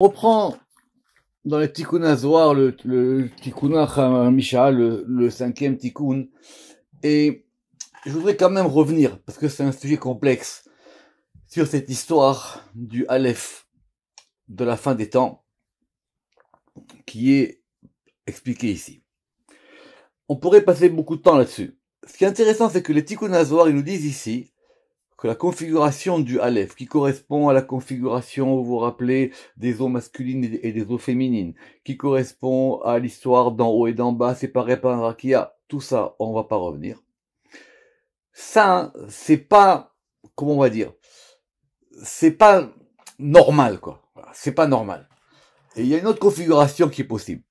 On reprend dans les Tikkun Azwar, le, le Tikkun euh, Misha, le, cinquième Tikkun, et je voudrais quand même revenir, parce que c'est un sujet complexe, sur cette histoire du Aleph de la fin des temps, qui est expliquée ici. On pourrait passer beaucoup de temps là-dessus. Ce qui est intéressant, c'est que les Tikkun Azwar, ils nous disent ici que la configuration du Aleph, qui correspond à la configuration, vous vous rappelez, des eaux masculines et des eaux féminines, qui correspond à l'histoire d'en haut et d'en bas séparée par un rakia, tout ça, on va pas revenir. Ça, c'est pas, comment on va dire, c'est pas normal, quoi. C'est pas normal. Et il y a une autre configuration qui est possible.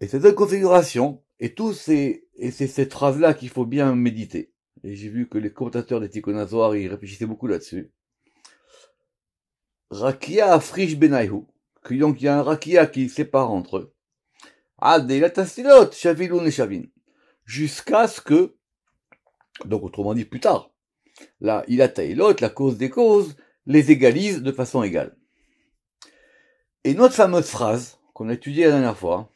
Et cette autre configuration, et tout c'est, et c'est cette phrase-là qu'il faut bien méditer. Et j'ai vu que les commentateurs des Tikkun ils réfléchissaient beaucoup là-dessus. Rakia frish Benayhu. donc il y a un Rakia qui sépare entre eux. Adelatastilot, Chaviloun et Chavin. Jusqu'à ce que, donc autrement dit plus tard, la l'autre, la cause des causes, les égalise de façon égale. Et notre fameuse phrase qu'on a étudiée la dernière fois,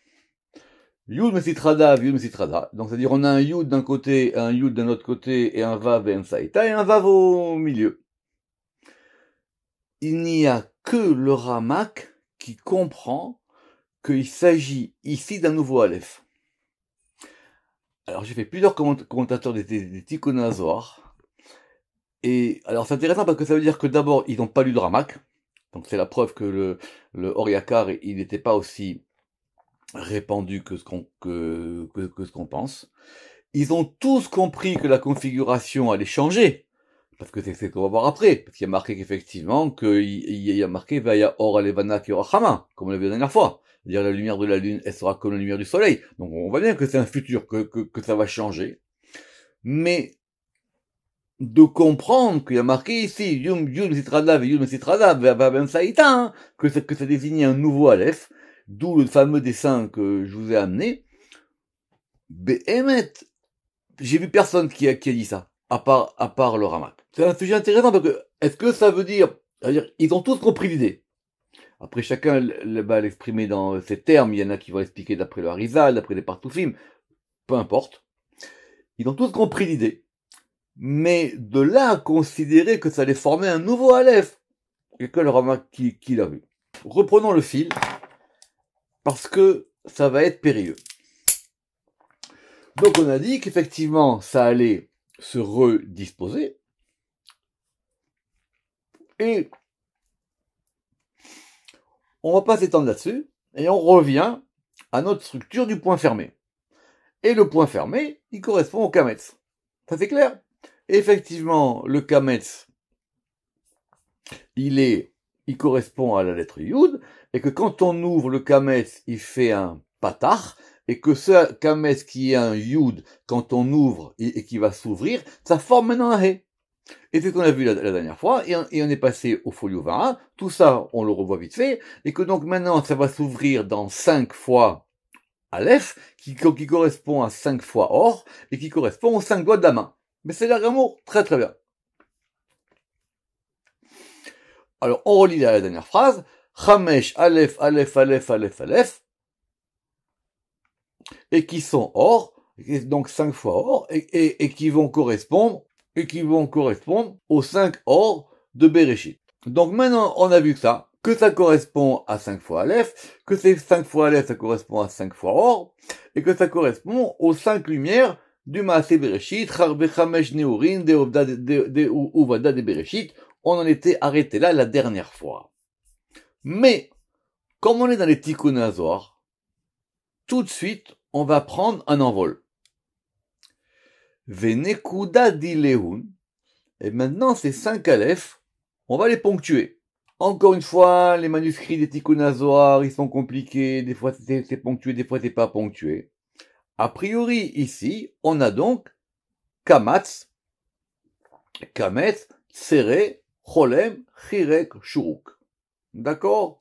Yud Mesitrada, Yud Mesitrada. Donc, c'est-à-dire, on a un Yud d'un côté, un Yud d'un autre côté, et un Vav et un Saïta, et un Vav au milieu. Il n'y a que le Ramak qui comprend qu'il s'agit ici d'un nouveau Aleph. Alors, j'ai fait plusieurs commentateurs des, des, Et, alors, c'est intéressant parce que ça veut dire que d'abord, ils n'ont pas lu le Ramak. Donc, c'est la preuve que le, le Oriakar, il n'était pas aussi répandu que ce qu'on que, que, ce qu'on pense. Ils ont tous compris que la configuration allait changer, parce que c'est ce qu'on va voir après, parce qu'il y a marqué qu'effectivement, qu'il il y a marqué Vaya Or Alevana chama comme on l'a vu la dernière fois. C'est-à-dire la lumière de la lune, elle sera comme la lumière du soleil. Donc on voit bien que c'est un futur, que, que, que ça va changer. Mais de comprendre qu'il y a marqué ici, Yum Yum Sitradav Yum Sitradav, que ça, que ça désigne un nouveau Aleph, D'où le fameux dessin que je vous ai amené. Behemet, j'ai vu personne qui a, qui a dit ça, à part, à part le Ramak. C'est un sujet intéressant parce que, est-ce que ça veut dire, cest dire ils ont tous compris l'idée. Après, chacun va l'exprimer dans ses termes. Il y en a qui vont l'expliquer d'après le Harizal, d'après les films, Peu importe. Ils ont tous compris l'idée. Mais de là considérer que ça allait former un nouveau Aleph, et que le Ramak qui, qui l'a vu. Reprenons le fil parce que ça va être périlleux. Donc on a dit qu'effectivement, ça allait se redisposer. Et on va pas s'étendre là-dessus. Et on revient à notre structure du point fermé. Et le point fermé, il correspond au Kametz. Ça c'est clair Effectivement, le Kametz, il est, il correspond à la lettre Yud, et que quand on ouvre le kametz, il fait un patach, et que ce kametz qui est un yud, quand on ouvre et, qui va s'ouvrir, ça forme maintenant un ré. Et c'est ce qu'on a vu la, dernière fois, et on, est passé au folio 21, tout ça, on le revoit vite fait, et que donc maintenant, ça va s'ouvrir dans 5 fois Aleph, qui, correspond à 5 fois Or, et qui correspond aux 5 doigts de la main. Mais c'est l'arrière-mot très très bien. Alors, on relit la dernière phrase. Hamesh, Aleph, Aleph, Aleph, Aleph, Aleph, et qui sont or, donc cinq fois or, et, et, qui vont correspondre, et qui vont correspondre aux cinq or de Bereshit. Donc maintenant, on a vu ça, que ça correspond à 5 fois Aleph, que ces 5 fois Aleph, ça correspond à 5 fois Or, et que ça correspond aux cinq lumières du Maasé Bereshit, Neurin, Bereshit. On en était arrêté là la dernière fois. Mais, comme on est dans les tikkun tout de suite, on va prendre un envol. Venekuda dilehun. Et maintenant, ces cinq Alephs, on va les ponctuer. Encore une fois, les manuscrits des tikkun ils sont compliqués. Des fois, c'est ponctué, des fois, c'est pas ponctué. A priori, ici, on a donc kamatz, kamatz, seré, cholem, chirek, shuruk d'accord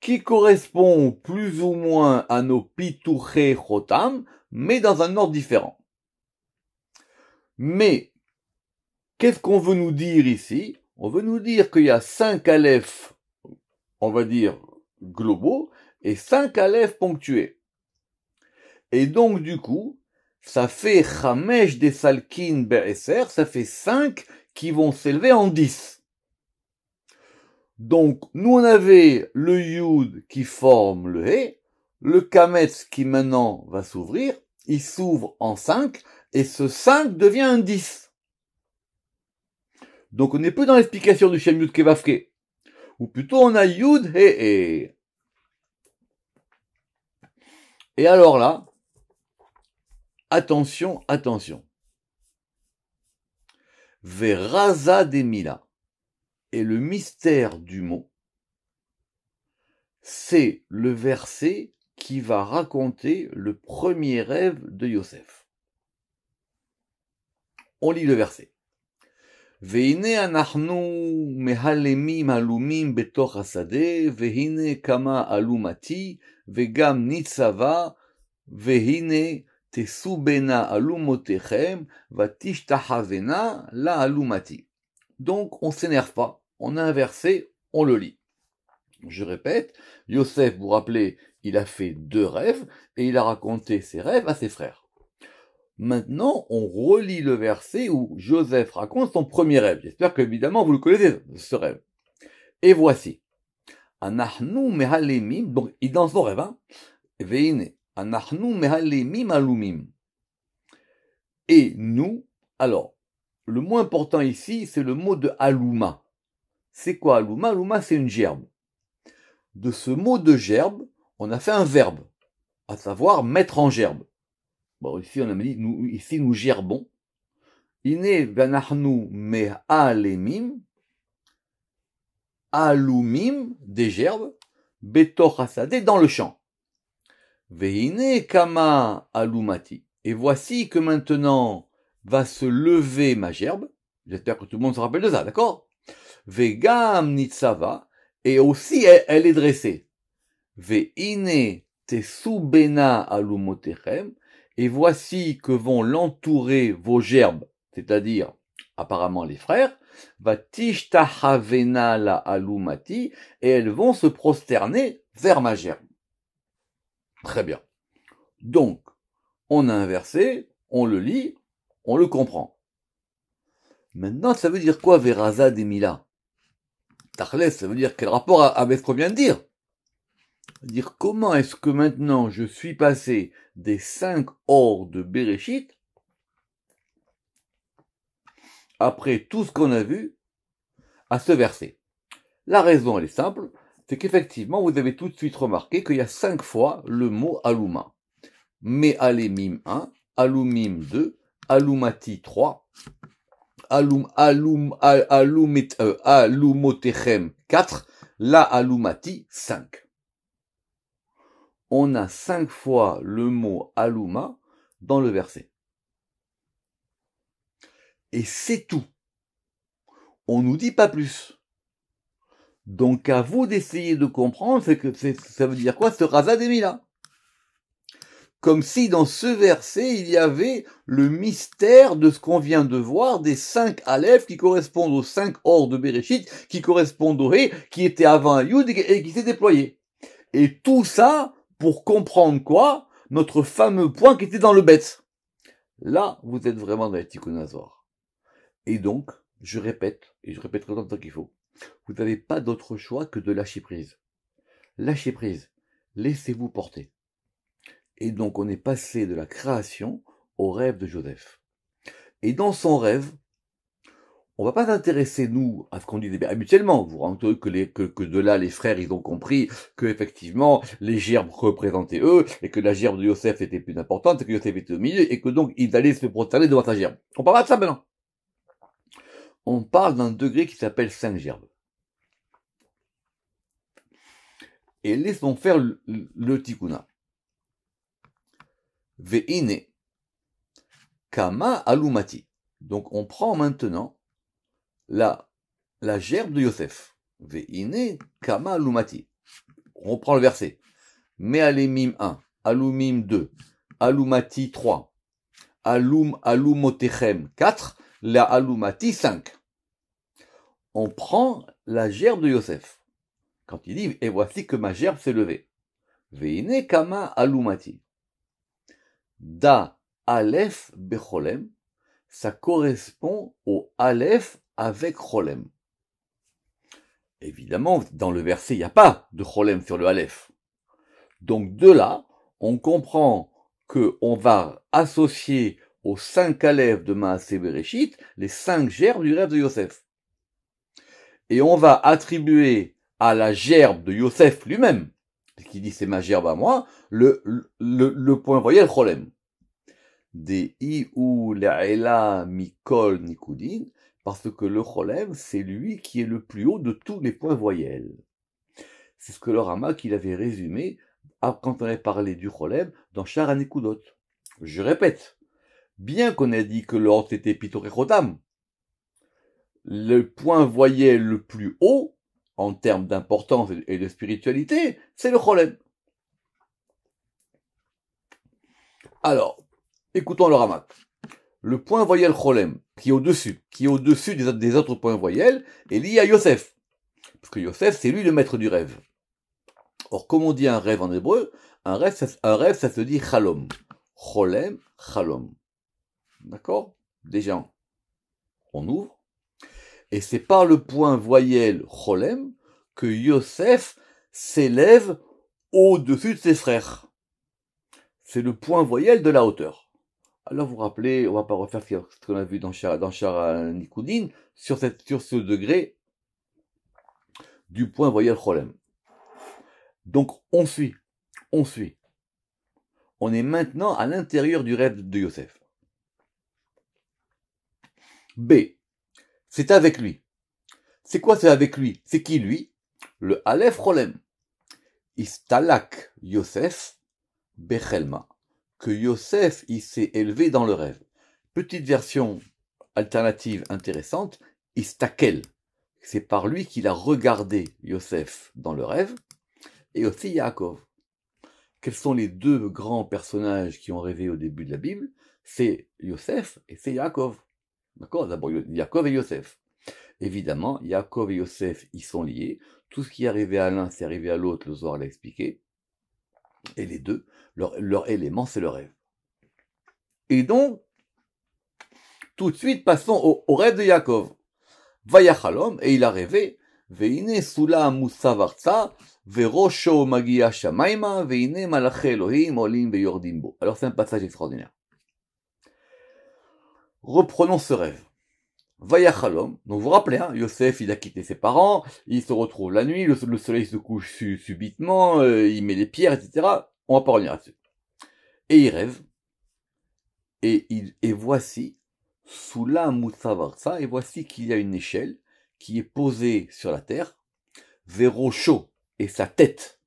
Qui correspond plus ou moins à nos pitouchechotam, chotam, mais dans un ordre différent. Mais, qu'est-ce qu'on veut nous dire ici On veut nous dire qu'il y a cinq Alephs, on va dire, globaux, et cinq Alephs ponctués. Et donc, du coup, ça fait Chamesh des Salkin ça fait cinq qui vont s'élever en dix. Donc, nous on avait le Yud qui forme le He, le Kametz qui maintenant va s'ouvrir, il s'ouvre en 5, et ce 5 devient un 10. Donc on n'est plus dans l'explication du Shem Yud ou plutôt on a Yud He Et alors là, attention, attention. Veraza des et le mystère du mot, c'est le verset qui va raconter le premier rêve de Yosef. On lit le verset. והנה אנחנו מהלמים עלומים בתוך השדה, והנה כמה עלומתי, וגם ניצבה, והנה תסובנה עלומותיכם, la alumati. Donc, on s'énerve pas on a un verset, on le lit. Je répète, Yosef, vous rappelez, il a fait deux rêves et il a raconté ses rêves à ses frères. Maintenant, on relit le verset où Joseph raconte son premier rêve. J'espère évidemment, vous le connaissez, ce rêve. Et voici. Anahnu mehalemim, donc il dans son rêve, hein. Veine, mehalemim alumim. Et nous, alors, le moins important ici, c'est le mot de aluma. C'est quoi l'ouma L'ouma, c'est une gerbe. De ce mot de gerbe, on a fait un verbe, à savoir mettre en gerbe. Bon, ici, on a dit, nous, ici, nous gerbons. Ine me me'alemim, alumim, des gerbes, betochasade, dans le champ. Veine kama alumati. Et voici que maintenant va se lever ma gerbe. J'espère que tout le monde se rappelle de ça, d'accord Vegam Nitzava, et aussi elle, est dressée. Veine Tesubena Alumotechem, et voici que vont l'entourer vos gerbes, c'est-à-dire apparemment les frères, la Alumati, et elles vont se prosterner vers ma gerbe. Très bien. Donc, on a inversé, on le lit, on le comprend. Maintenant, ça veut dire quoi Veraza Demila Tarlès, ça veut dire quel rapport avec ce qu'on vient de dire Dire comment est-ce que maintenant je suis passé des cinq ors de Bereshit après tout ce qu'on a vu à ce verset. La raison, elle est simple, c'est qu'effectivement, vous avez tout de suite remarqué qu'il y a cinq fois le mot alouma. Mais alémim 1, alumim 2, Aloumati » 3, Alum, alum, alum, et, euh, 4, la alumati 5. On a 5 fois le mot aluma dans le verset. Et c'est tout. On nous dit pas plus. Donc à vous d'essayer de comprendre ce que ça veut dire quoi ce des là comme si dans ce verset il y avait le mystère de ce qu'on vient de voir des cinq Alephs qui correspondent aux cinq ors de Bereshit, qui correspondent au ré qui était avant Yud et qui s'est déployé. Et tout ça pour comprendre quoi Notre fameux point qui était dans le bête. Là, vous êtes vraiment dans les Et donc, je répète, et je répète autant qu'il faut, vous n'avez pas d'autre choix que de lâcher prise. Lâchez prise. Laissez-vous porter. Et donc on est passé de la création au rêve de Joseph. Et dans son rêve, on va pas s'intéresser, nous, à ce qu'on dit habituellement. Vous vous rendez que, que, de là, les frères, ils ont compris que, effectivement, les gerbes représentaient eux, et que la gerbe de Joseph était plus importante, et que Joseph était au milieu, et que donc, ils allaient se prosterner devant sa gerbe. On parle pas de ça maintenant. On parle d'un degré qui s'appelle cinq gerbes. Et laissons faire le tikuna. Ve'ine. Kama alumati. Donc on prend maintenant la, la gerbe de Yosef. Ve'ine kama alumati. On reprend le verset. Me'alemim 1, alumim 2, alumati 3, alum alumotechem 4, la alumati 5. On prend la gerbe de Yosef. Quand il dit, et voici que ma gerbe s'est levée. Ve'ine kama alumati. Da Aleph Becholem, ça correspond au Aleph avec Cholem. Évidemment, dans le verset, il n'y a pas de Cholem sur le Aleph. Donc de là, on comprend que on va associer aux cinq Aleph de Maasé Bereshit les cinq gerbes du rêve de Yosef. Et on va attribuer à la gerbe de Yosef lui-même, qui dit c'est ma gerbe à moi, le, le, le point voyelle Cholem des i ou la parce que le cholem, c'est lui qui est le plus haut de tous les points voyelles. C'est ce que le Rama avait résumé quand on avait parlé du cholem dans Charanekudot. Je répète, bien qu'on ait dit que l'ordre était pitorechotam, le point voyelle le plus haut, en termes d'importance et de spiritualité, c'est le cholem. Alors, Écoutons le ramat. Le point voyelle Cholem, qui est au-dessus, qui est au-dessus des, autres points voyelles, est lié à Yosef. Parce que Yosef, c'est lui le maître du rêve. Or, comme on dit un rêve en hébreu, un rêve, ça, un rêve, se dit Chalom. Cholem, Chalom. D'accord Déjà, on ouvre. Et c'est par le point voyelle Cholem que Yosef s'élève au-dessus de ses frères. C'est le point voyelle de la hauteur. Alors vous, vous rappelez, on va pas refaire ce qu'on a vu dans Char, dans sur, cette, sur ce degré du point voyelle Cholem. Donc on suit, on suit. On est maintenant à l'intérieur du rêve de Yosef. B. C'est avec lui. C'est quoi c'est avec lui C'est qui lui Le Aleph Rolem. Istalak Yosef Bechelma que Yosef il s'est élevé dans le rêve. Petite version alternative intéressante, Istakel. C'est par lui qu'il a regardé Yosef dans le rêve et aussi Yaakov. Quels sont les deux grands personnages qui ont rêvé au début de la Bible C'est Yosef et c'est Yaakov. D'accord D'abord Yaakov et Yosef. Évidemment, Yaakov et Yosef y sont liés. Tout ce qui est arrivé à l'un, c'est arrivé à l'autre, le Zohar l'a expliqué. Et les deux, leur, leur élément, c'est le rêve. Et donc, tout de suite, passons au, rêve de Yaakov. Vayachalom, et il a rêvé, Veine Sula Musavartsa, Verosho Magia Shamaima, Veine Malache Elohim, Olim Veyordimbo. Alors c'est un passage extraordinaire. Reprenons ce rêve. Vayachalom. Donc vous vous rappelez, hein, Yosef, il a quitté ses parents, il se retrouve la nuit, le, soleil se couche subitement, euh, il met les pierres, etc. On va pas revenir là-dessus. Et il rêve. Et, il, et voici, sous la et voici qu'il y a une échelle qui est posée sur la terre, Verosho et sa tête.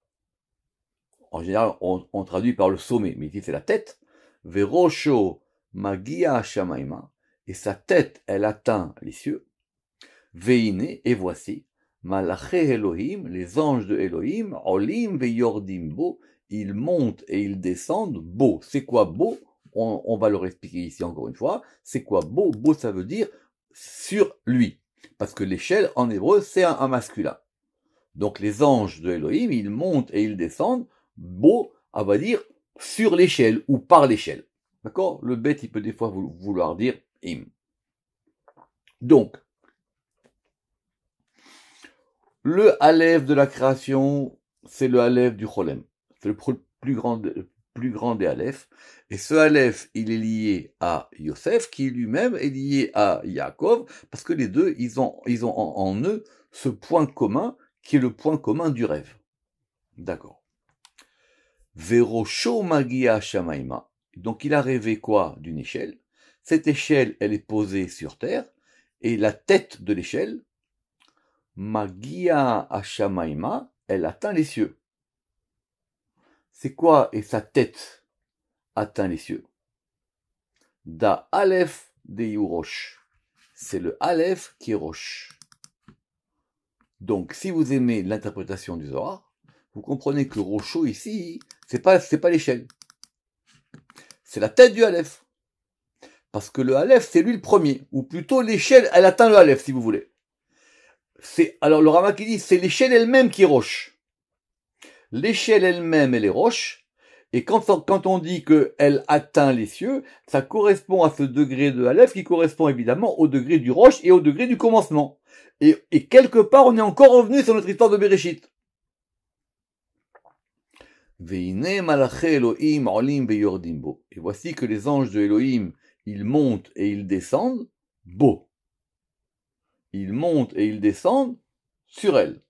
En général, on, traduit par le sommet, mais ici c'est la tête. Verosho Magia Shamaima et sa tête, elle atteint les cieux. Veine, et voici, Malaché Elohim, les anges de Elohim, Olim veyordim bo, ils montent et ils descendent, beau. C'est quoi beau on, va le expliquer ici encore une fois. C'est quoi beau Beau, ça veut dire sur lui. Parce que l'échelle en hébreu, c'est un, un, masculin. Donc les anges de Elohim, ils montent et ils descendent, beau, à va dire sur l'échelle ou par l'échelle. D'accord Le bête, il peut des fois vouloir dire donc, le Aleph de la création, c'est le Aleph du Cholem. C'est le plus grand, plus grand des Aleph. Et ce Aleph, il est lié à Yosef, qui lui-même est lié à Yaakov, parce que les deux, ils ont, ils ont en, eux ce point commun, qui est le point commun du rêve. D'accord. Verosho Magia Shamaima. Donc il a rêvé quoi D'une échelle. Cette échelle, elle est posée sur terre, et la tête de l'échelle, Magia Hashamaima, elle atteint les cieux. C'est quoi et sa tête atteint les cieux Da Aleph de roche. C'est le Aleph qui est roche. Donc, si vous aimez l'interprétation du Zohar, vous comprenez que Rocho ici, c'est pas, pas l'échelle. C'est la tête du Aleph. Parce que le Aleph, c'est lui le premier. Ou plutôt, l'échelle, elle atteint le Aleph, si vous voulez. C'est, alors, le Rama qui dit, c'est l'échelle elle-même qui roche. L'échelle elle-même, elle est roche. Et quand, on dit qu'elle atteint les cieux, ça correspond à ce degré de Aleph qui correspond évidemment au degré du roche et au degré du commencement. Et, quelque part, on est encore revenu sur notre histoire de Bereshit. Et voici que les anges de Elohim ils montent et ils descendent, beau. Ils montent et ils descendent sur elle.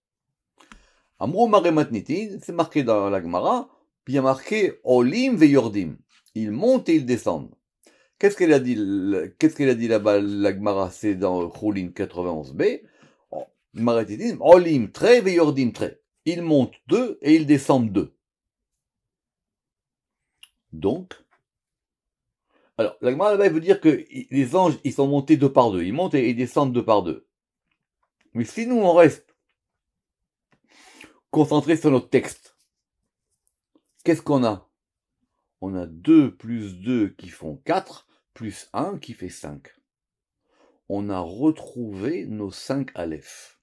Amro Matnitin, c'est marqué dans la Gemara, puis marqué Olim veyordim. Ils montent et ils descendent. Qu'est-ce qu'elle a dit, qu'est-ce a dit là-bas, la Gemara, c'est dans Choulin 91b. Maratidin, Olim tre veyordim tre. Ils montent deux et ils descendent deux. Donc, alors, la là-bas veut dire que les anges, ils sont montés deux par deux. Ils montent et ils descendent deux par deux. Mais si nous, on reste concentrés sur notre texte, qu'est-ce qu'on a On a 2 plus 2 qui font 4, plus 1 qui fait 5. On a retrouvé nos 5 Aleph.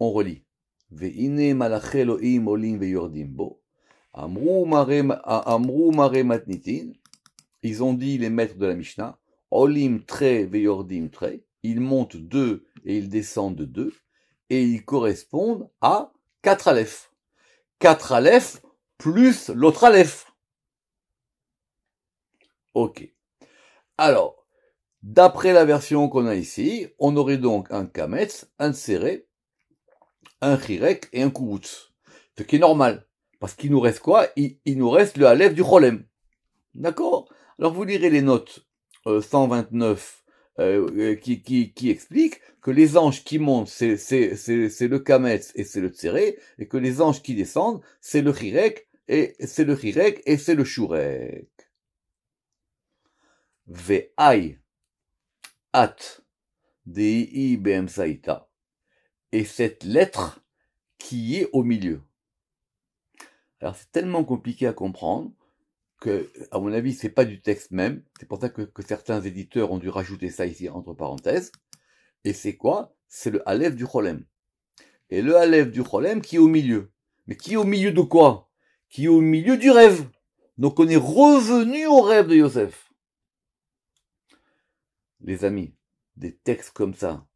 On relit. Ve'ine olim ve'yordim bo. Amrou mare matnitin. Ils ont dit, les maîtres de la Mishnah, Olim tre veyordim tre, ils montent deux et ils descendent deux, et ils correspondent à quatre aleph. Quatre aleph plus l'autre aleph. Ok. Alors, d'après la version qu'on a ici, on aurait donc un kametz, un serré, un chirek et un kouboutz. Ce qui est normal. Parce qu'il nous reste quoi il, nous reste le alef du cholem. D'accord alors vous lirez les notes 129 euh, euh, euh, qui, qui, qui explique que les anges qui montent, c'est, le Kametz et c'est le Tséré, et que les anges qui descendent, c'est le Chirek et c'est le Chirek et c'est le Shurek. Ve'ai at di Et cette lettre qui est au milieu. Alors c'est tellement compliqué à comprendre que, à mon avis, c'est pas du texte même. C'est pour ça que, certains éditeurs ont dû rajouter ça ici entre parenthèses. Et c'est quoi C'est le Aleph du Cholem. Et le Aleph du Cholem qui est au milieu. Mais qui est au milieu de quoi Qui est au milieu du rêve. Donc on est revenu au rêve de Yosef. Les amis, des textes comme ça,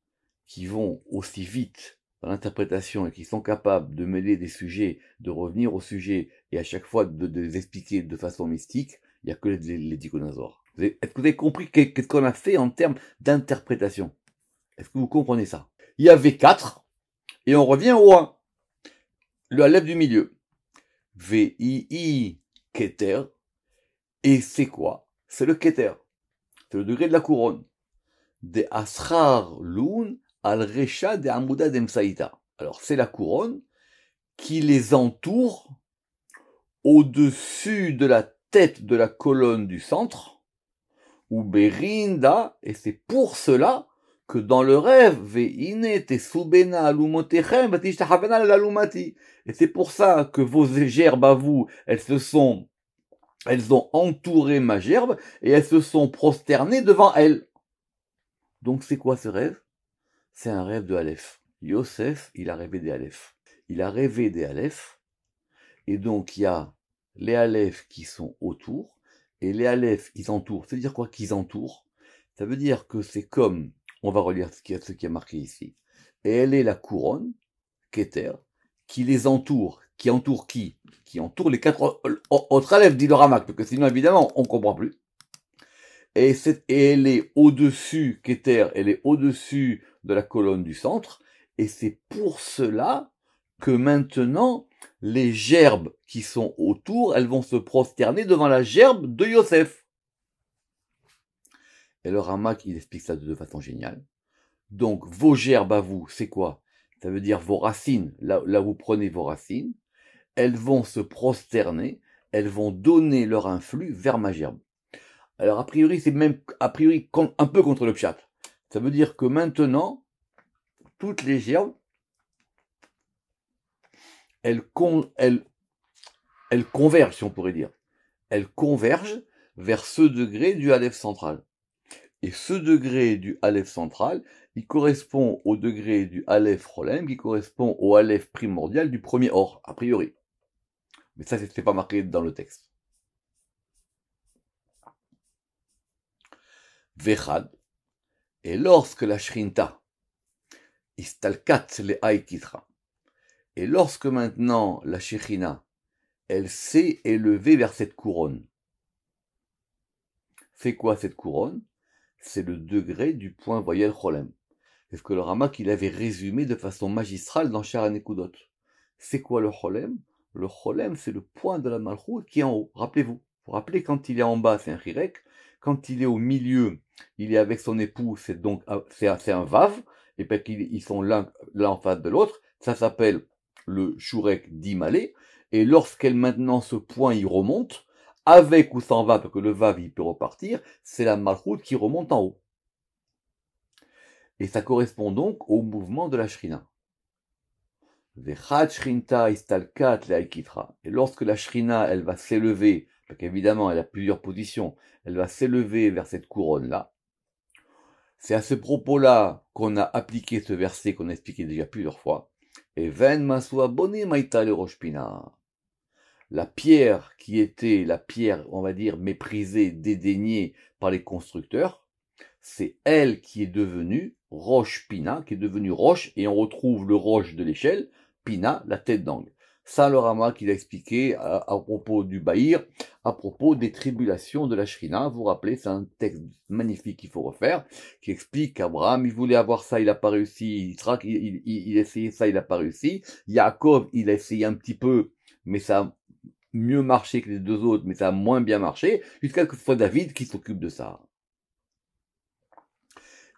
qui vont aussi vite dans l'interprétation et qui sont capables de mêler des sujets, de revenir au sujet et à chaque fois de, les expliquer de façon mystique, il n'y a que les, les, Est-ce que vous avez compris qu'est-ce qu'on a fait en termes d'interprétation Est-ce que vous comprenez ça Il y avait quatre, et on revient au 1. Le Aleph du milieu. V-I-I, Keter. Et c'est quoi C'est le Keter. C'est le degré de la couronne. Des Asrar Loun, al de Alors, c'est la couronne qui les entoure au-dessus de la tête de la colonne du centre, ou Berinda, et c'est pour cela que dans le rêve, et c'est pour ça que vos gerbes à vous, elles se sont, elles ont entouré ma gerbe, et elles se sont prosternées devant elle. Donc c'est quoi ce rêve? c'est un rêve de Aleph. Yosef, il a rêvé des Aleph. Il a rêvé des Aleph, et donc il y a les Aleph qui sont autour, et les Aleph, ils entourent. cest veut dire quoi qu'ils entourent Ça veut dire que c'est comme, on va relire ce qui, est, marqué ici, et elle est la couronne, Keter, qui les entoure, qui entoure qui Qui entoure les quatre autres Aleph, dit le Ramak, parce que sinon, évidemment, on ne comprend plus et, elle est au-dessus, Keter, elle est au-dessus de la colonne du centre, et c'est pour cela que maintenant, les gerbes qui sont autour, elles vont se prosterner devant la gerbe de Yosef. Et le Ramak, il explique ça de façon géniale. Donc, vos gerbes à vous, c'est quoi Ça veut dire vos racines, là, là où vous prenez vos racines, elles vont se prosterner, elles vont donner leur influx vers ma gerbe. Alors a priori, c'est même a priori un peu contre le chat. Ça veut dire que maintenant, toutes les gerbes, elles, convergent, si on pourrait dire. Elles convergent vers ce degré du Aleph central. Et ce degré du Aleph central, il correspond au degré du Aleph Rolem, qui correspond au Aleph primordial du premier or, a priori. Mais ça, c'était pas marqué dans le texte. Et lorsque la Shrinta, Istalkat le Aikitra, et lorsque maintenant la Shekhina, elle s'est élevée vers cette couronne. C'est quoi cette couronne C'est le degré du point voyelle Cholem. C'est ce que le Rama il avait résumé de façon magistrale dans Sharanekudot. C'est quoi le Cholem Le Cholem, c'est le point de la Malchou qui est en haut. Rappelez-vous. Vous rappelez quand il est en bas, c'est un Chirek. Quand il est au milieu, il est avec son époux, c'est donc c'est un, un vav, et parce qu'ils sont l'un en face de l'autre, ça s'appelle le chourek d'Imalé, et lorsqu'elle maintenant ce point y remonte, avec ou sans vav, parce que le vav il peut repartir, c'est la malchoute qui remonte en haut. Et ça correspond donc au mouvement de la shrina. Et lorsque la shrina elle va s'élever évidemment, elle a plusieurs positions. Elle va s'élever vers cette couronne-là. C'est à ce propos-là qu'on a appliqué ce verset qu'on a expliqué déjà plusieurs fois. Et boni le La pierre qui était la pierre, on va dire, méprisée, dédaignée par les constructeurs, c'est elle qui est devenue roche pina, qui est devenue roche, et on retrouve le roche de l'échelle, pina, la tête d'angle. Saint qu'il qui a expliqué euh, à, propos du Bahir, à propos des tribulations de la Shrina. Vous vous rappelez, c'est un texte magnifique qu'il faut refaire, qui explique qu'Abraham, il voulait avoir ça, il n'a pas réussi, Israël, il, il, il, essayait ça, il n'a pas réussi. Yaakov, il a essayé un petit peu, mais ça a mieux marché que les deux autres, mais ça a moins bien marché, jusqu'à ce que ce soit David qui s'occupe de ça.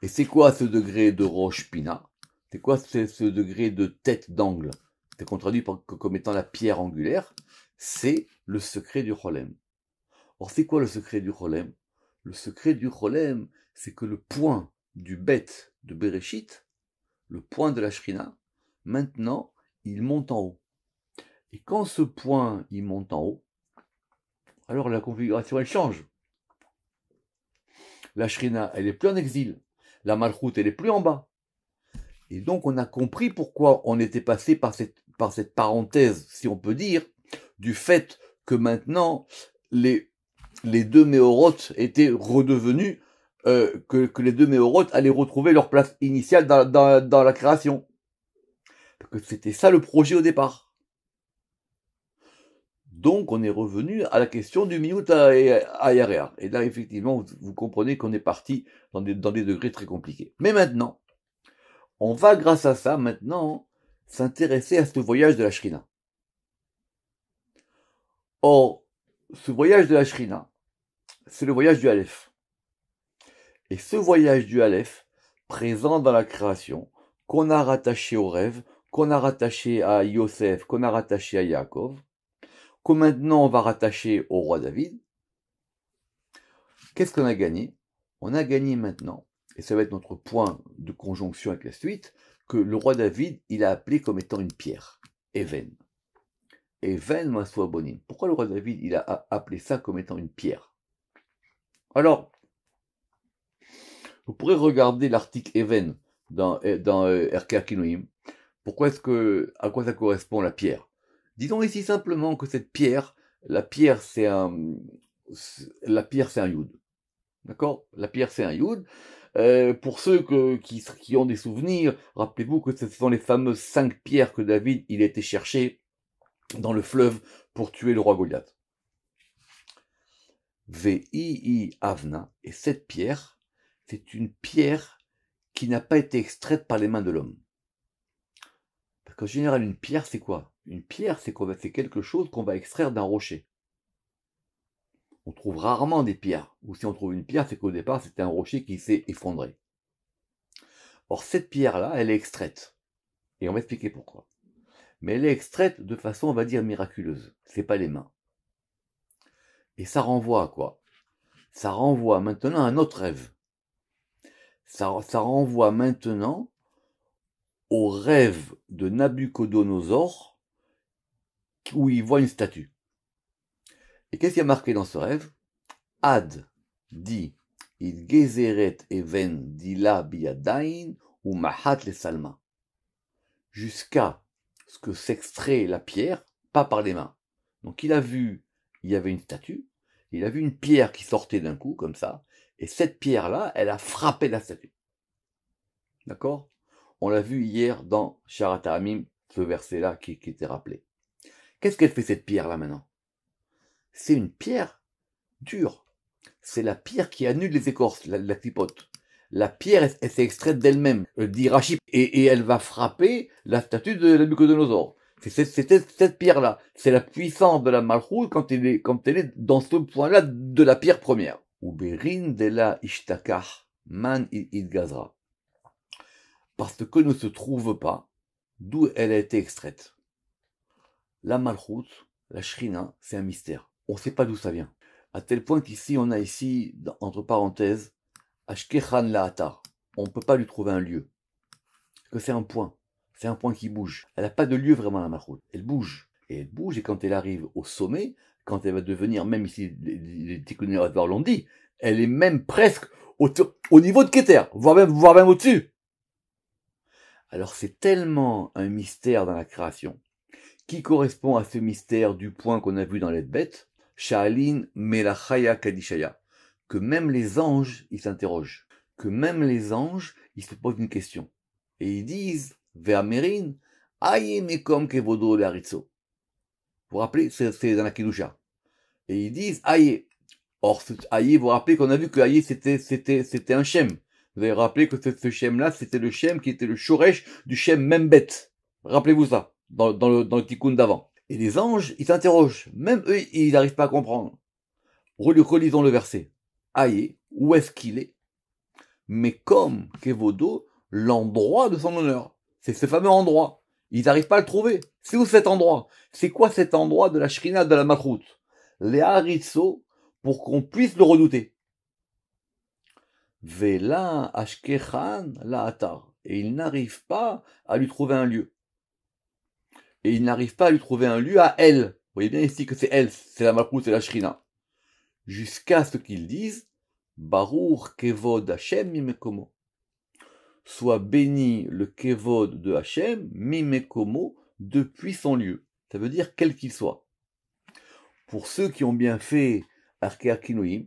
Et c'est quoi ce degré de roche pina C'est quoi ce degré de tête d'angle c'était traduit comme étant la pierre angulaire, c'est le secret du Cholem. Or, c'est quoi le secret du Cholem Le secret du Cholem, c'est que le point du bête de Bereshit, le point de la Shrina, maintenant, il monte en haut. Et quand ce point, il monte en haut, alors la configuration, elle change. La Shrina, elle est plus en exil. La Malchut, elle est plus en bas. Et donc, on a compris pourquoi on était passé par cette par cette parenthèse, si on peut dire, du fait que maintenant les, les deux méorotes étaient redevenus, euh, que, les deux méorotes allaient retrouver leur place initiale dans, la création. que C'était ça le projet au départ. Donc on est revenu à la question du minute à Et là, effectivement, vous, vous comprenez qu'on est parti dans des, dans des degrés très compliqués. Mais maintenant, on va grâce à ça maintenant s'intéresser à ce voyage de la Shrina. Or, ce voyage de la Shrina, c'est le voyage du Aleph. Et ce voyage du Aleph, présent dans la création, qu'on a rattaché au rêve, qu'on a rattaché à Yosef, qu'on a rattaché à Yaakov, que maintenant on va rattacher au roi David, qu'est-ce qu'on a gagné On a gagné maintenant, et ça va être notre point de conjonction avec la suite, que le roi David, il a appelé comme étant une pierre, Even. Even soit Bonin. Pourquoi le roi David, il a appelé ça comme étant une pierre Alors, vous pourrez regarder l'article Even dans, euh, dans euh, RK Pourquoi est-ce que, à quoi ça correspond la pierre Disons ici simplement que cette pierre, la pierre c'est un, la pierre c'est un yud. D'accord La pierre c'est un yud. Euh, pour ceux qui, ont des souvenirs, rappelez-vous que ce sont les fameuses cinq pierres que David il était cherché dans le fleuve pour tuer le roi Goliath. Vii Avna, et cette pierre, c'est une pierre qui n'a pas été extraite par les mains de l'homme. Parce qu'en général, une pierre, c'est quoi Une pierre, c'est quelque chose qu'on va extraire d'un rocher on trouve rarement des pierres, ou si on trouve une pierre, c'est qu'au départ, c'était un rocher qui s'est effondré. Or, cette pierre-là, elle est extraite. Et on va expliquer pourquoi. Mais elle est extraite de façon, on va dire, miraculeuse. C'est pas les mains. Et ça renvoie à quoi Ça renvoie maintenant à notre rêve. Ça, ça renvoie maintenant au rêve de Nabucodonosor où il voit une statue. Et qu'est-ce qui a marqué dans ce rêve Ad dit Il gezeret even dila biadain ou mahat le salma. Jusqu'à ce que s'extrait la pierre, pas par les mains. Donc il a vu, il y avait une statue, il a vu une pierre qui sortait d'un coup, comme ça, et cette pierre-là, elle a frappé la statue. D'accord On l'a vu hier dans Amim, ce verset-là qui était rappelé. Qu'est-ce qu'elle fait cette pierre-là maintenant c'est une pierre dure. C'est la pierre qui annule les écorces, la, tripote. La pierre, elle, s'est extraite d'elle-même, euh, dit Rachid, et, elle va frapper la statue de la bucodonosore. C'est cette, cette pierre-là. C'est la puissance de la malchoute quand elle est, quand elle est dans ce point-là de la pierre première. Uberin la ishtakar man gazra. Parce que ne se trouve pas d'où elle a été extraite. La malchoute, la shrina, c'est un mystère on ne sait pas d'où ça vient. À tel point qu'ici, on a ici, entre parenthèses, Ashkechan Laatar. On ne peut pas lui trouver un lieu. Parce que c'est un point. C'est un point qui bouge. Elle n'a pas de lieu vraiment, la Malchut. Elle bouge. Et elle bouge, et quand elle arrive au sommet, quand elle va devenir, même ici, les Tikkunim l'ont dit, elle est même presque au, niveau de Keter, voire même, même au-dessus. Alors c'est tellement un mystère dans la création, qui correspond à ce mystère du point qu'on a vu dans l'aide bête, Sha'alin Melachaya Kadishaya, que même les anges, ils s'interrogent, que même les anges, ils se posent une question. Et ils disent, Ve'amerin, Mekom Kevodo le Vous vous rappelez, c'est dans la Kidusha. Et ils disent, Aye. Or, ce vous vous rappelez qu'on a vu que Aye, c'était, c'était, c'était un Shem. Vous avez rappelé que ce, ce Shem-là, c'était le Shem qui était le Shoresh du Shem Membet. Rappelez-vous ça, dans, le, dans le Tikkun d'avant. Et les anges, ils s'interrogent. Même eux, ils n'arrivent pas à comprendre. Relisons le verset. Aïe, où est-ce qu'il est Mais comme Kevodo, l'endroit de son honneur. C'est ce fameux endroit. Ils n'arrivent pas à le trouver. C'est où cet endroit C'est quoi cet endroit de la Shrinade de la Matrout Les harisso pour qu'on puisse le redouter. Vela Ashkechan la Atar. Et ils n'arrivent pas à lui trouver un lieu et il n'arrive pas à lui trouver un lieu à elle. Vous voyez bien ici que c'est elle, c'est la Malkout, c'est la Shrina. Jusqu'à ce qu'ils disent Baruch Kevod Hachem Mimekomo. Soit béni le Kevod de Hachem Mimekomo depuis son lieu. Ça veut dire quel qu'il soit. Pour ceux qui ont bien fait Kinoim.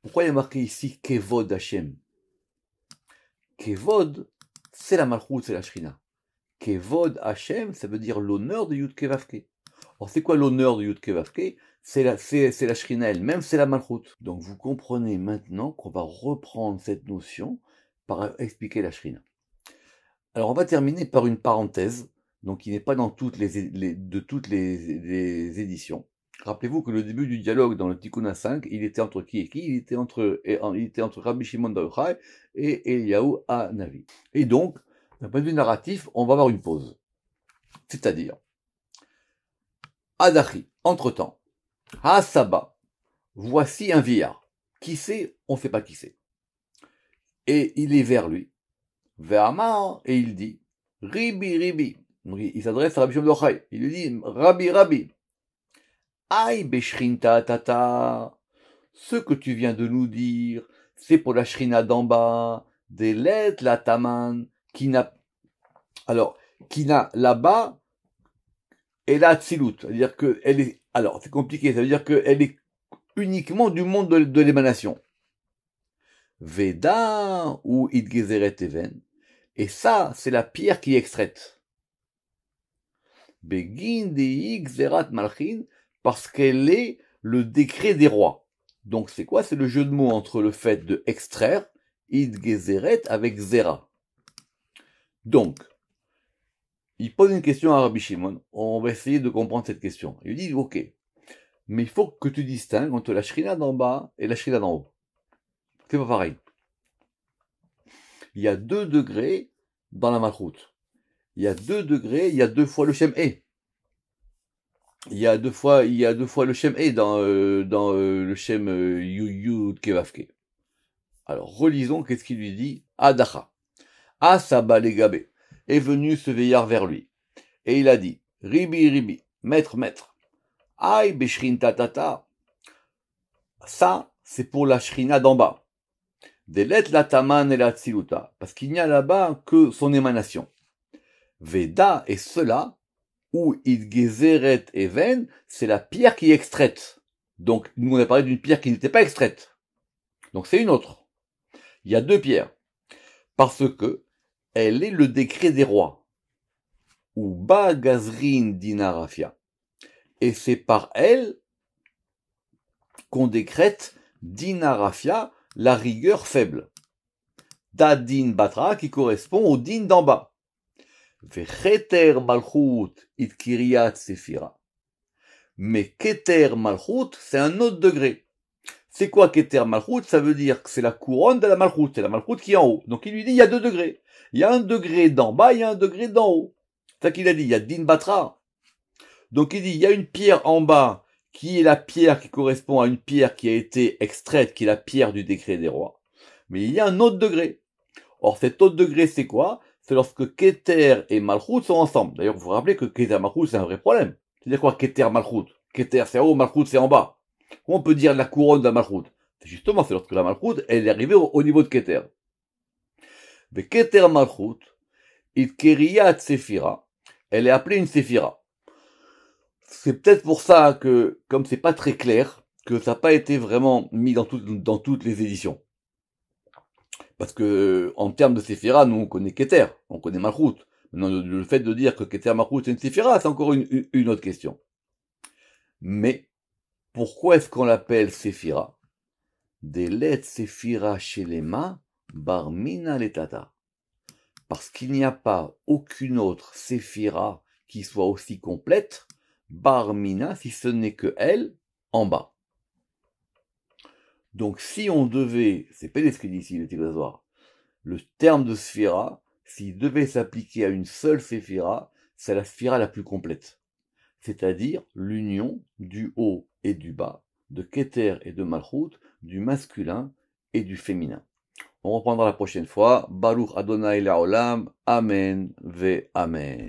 pourquoi il y a marqué ici Kevod Hachem Kevod, c'est la Malchut, c'est la Shrina. Kevod Hashem, ça veut dire l'honneur de Yud Kevavke. Alors, c'est quoi l'honneur de Yud Kevavke c'est la, c'est, la Shrina elle-même, c'est la Malchut. Donc, vous comprenez maintenant qu'on va reprendre cette notion par expliquer la Shrina. Alors, on va terminer par une parenthèse, donc qui n'est pas dans toutes les, de toutes les, éditions. Rappelez-vous que le début du dialogue dans le Tikkun 5, il était entre qui et qui Il était entre, il était entre Rabbi Shimon Dauchai et Eliyahu Navi. Et donc, d'un point de vue narratif, on va avoir une pause. C'est-à-dire, Adachi, entre-temps, Hasaba, voici un vieillard. Qui sait On ne sait pas qui c'est. Et il est vers lui, vers Amar, et il dit, Ribi, Ribi. Il s'adresse à Rabbi Il lui dit, Rabbi, Rabbi. Aïe, Beshrinta, tata. Ce que tu viens de nous dire, c'est pour la Shrina d'en bas, des lettres, la taman, qui n'a, alors, qui n'a là-bas, et la Tzilut. C'est-à-dire elle est, alors, c'est compliqué, ça veut dire qu'elle est uniquement du monde de, l'émanation. Veda ou Idgezeret Even. Et ça, c'est la pierre qui est extraite. Begin de Malchin, parce qu'elle est le décret des rois. Donc c'est quoi C'est le jeu de mots entre le fait de extraire, Gezeret avec Zera. Donc, il pose une question à Rabbi Shimon. On va essayer de comprendre cette question. Il dit, ok, mais il faut que tu distingues entre la shrina d'en bas et la shrina d'en haut. C'est pas pareil. Il y a deux degrés dans la malchoute. Il y a deux degrés, il y a deux fois le shem -e. Il y a deux fois, il y a deux fois le shem -e dans, euh, dans euh, le shem euh, yu, yu Alors relisons qu'est-ce qu'il lui dit Adacha. Assabalégabé, ah, est venu ce veillard vers lui. Et il a dit, Ribi Ribi, maître, maître, aïe Beshrin tatata. Ça, c'est pour la shrina d'en bas. Des lettres la et la parce qu'il n'y a là-bas que son émanation. Veda est cela, où Idgezeret Even, c'est la pierre qui est extraite. Donc, nous on a parlé d'une pierre qui n'était pas extraite. Donc c'est une autre. Il y a deux pierres. Parce que elle est le décret des rois, ou Bagazrin Gazrin Dinarafia. Et c'est par elle qu'on décrète Dinarafia, la rigueur faible. Da Batra, qui correspond au Din d'en bas. Vecheter Malchut it Sefira. Mais Keter Malchut, c'est un autre degré. C'est quoi Keter Malchut Ça veut dire que c'est la couronne de la Malchut. C'est la Malchut qui est en haut. Donc il lui dit, il y a deux degrés. Il y a un degré d'en bas, il y a un degré d'en haut. C'est ça qu'il a dit, il y a Din Batra. Donc il dit, il y a une pierre en bas qui est la pierre qui correspond à une pierre qui a été extraite, qui est la pierre du décret des rois. Mais il y a un autre degré. Or cet autre degré, c'est quoi C'est lorsque Keter et Malchut sont ensemble. D'ailleurs, vous vous rappelez que Keter et Malchut, c'est un vrai problème. C'est-à-dire quoi Keter Malchut Keter c'est en haut, Malchut c'est en bas. Comment on peut dire la couronne de la Malchut Justement, c'est lorsque la Malchut, elle est arrivée au, au niveau de Keter. Keter Malchut, Itkeriat Sephira, elle est appelée une Sephira. C'est peut-être pour ça que, comme c'est pas très clair, que ça n'a pas été vraiment mis dans, toutes les éditions. Parce que, en termes de Sephira, nous, on connaît Keter, on connaît Malchut. Maintenant, le fait de dire que Keter Malchut, est une Sephira, c'est encore une, autre question. Mais, pourquoi est-ce qu'on l'appelle Sephira Des lettres Sephira chez les mains, Barmina Letata. Parce qu'il n'y a pas aucune autre séphira qui soit aussi complète, Barmina, si ce n'est que elle, en bas. Donc si on devait, c'est dit ici le le terme de sphira, s'il devait s'appliquer à une seule séphira, c'est la sphira la plus complète, c'est-à-dire l'union du haut et du bas, de Keter et de Malchut, du masculin et du féminin. On reprendra la prochaine fois. Baruch Adonai Olam. Amen ve Amen.